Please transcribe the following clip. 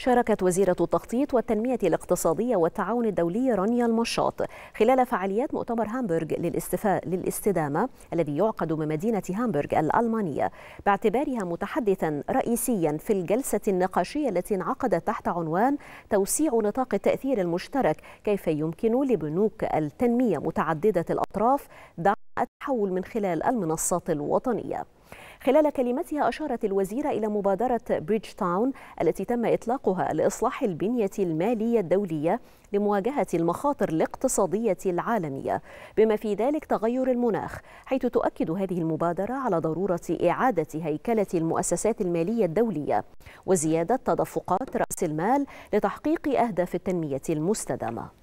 شاركت وزيرة التخطيط والتنمية الاقتصادية والتعاون الدولي رانيا المشاط خلال فعاليات مؤتمر هامبورغ للاستفاء للاستدامة الذي يعقد بمدينة هامبورغ الألمانية باعتبارها متحدثا رئيسيا في الجلسة النقاشية التي انعقدت تحت عنوان توسيع نطاق التأثير المشترك كيف يمكن لبنوك التنمية متعددة الأطراف دعم التحول من خلال المنصات الوطنية خلال كلمتها أشارت الوزيرة إلى مبادرة بريدج تاون التي تم إطلاقها لإصلاح البنية المالية الدولية لمواجهة المخاطر الاقتصادية العالمية بما في ذلك تغير المناخ حيث تؤكد هذه المبادرة على ضرورة إعادة هيكلة المؤسسات المالية الدولية وزيادة تدفقات رأس المال لتحقيق أهداف التنمية المستدامة